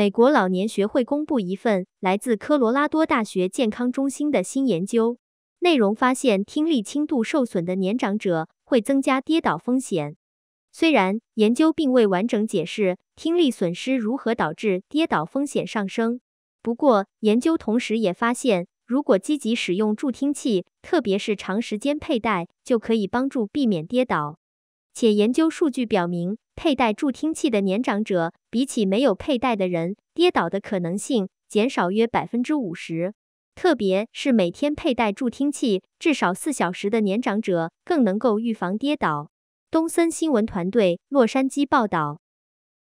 美国老年学会公布一份来自科罗拉多大学健康中心的新研究，内容发现听力轻度受损的年长者会增加跌倒风险。虽然研究并未完整解释听力损失如何导致跌倒风险上升，不过研究同时也发现，如果积极使用助听器，特别是长时间佩戴，就可以帮助避免跌倒。且研究数据表明，佩戴助听器的年长者，比起没有佩戴的人，跌倒的可能性减少约百分之五十。特别是每天佩戴助听器至少四小时的年长者，更能够预防跌倒。东森新闻团队洛杉矶报道。